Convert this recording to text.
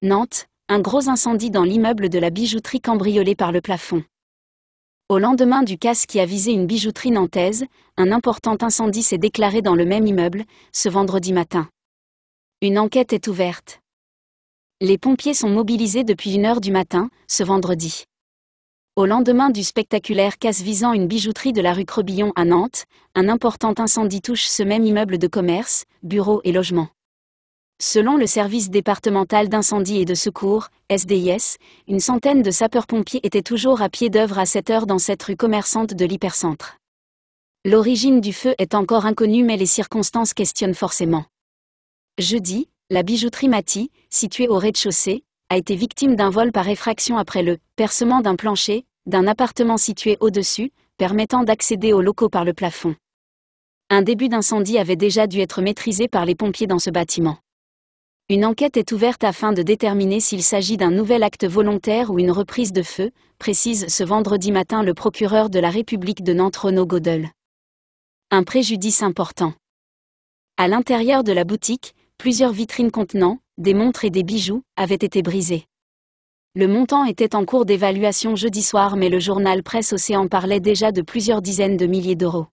Nantes, un gros incendie dans l'immeuble de la bijouterie cambriolée par le plafond. Au lendemain du casse qui a visé une bijouterie nantaise, un important incendie s'est déclaré dans le même immeuble, ce vendredi matin. Une enquête est ouverte. Les pompiers sont mobilisés depuis une heure du matin, ce vendredi. Au lendemain du spectaculaire casse visant une bijouterie de la rue Crebillon à Nantes, un important incendie touche ce même immeuble de commerce, bureaux et logements. Selon le service départemental d'incendie et de secours, SDIS, une centaine de sapeurs-pompiers étaient toujours à pied d'œuvre à 7 heures dans cette rue commerçante de l'hypercentre. L'origine du feu est encore inconnue mais les circonstances questionnent forcément. Jeudi, la bijouterie Mati, située au rez-de-chaussée, a été victime d'un vol par effraction après le percement d'un plancher, d'un appartement situé au-dessus, permettant d'accéder aux locaux par le plafond. Un début d'incendie avait déjà dû être maîtrisé par les pompiers dans ce bâtiment. Une enquête est ouverte afin de déterminer s'il s'agit d'un nouvel acte volontaire ou une reprise de feu, précise ce vendredi matin le procureur de la République de Nantes Renaud Godel. Un préjudice important. À l'intérieur de la boutique, plusieurs vitrines contenant des montres et des bijoux avaient été brisées. Le montant était en cours d'évaluation jeudi soir mais le journal Presse Océan parlait déjà de plusieurs dizaines de milliers d'euros.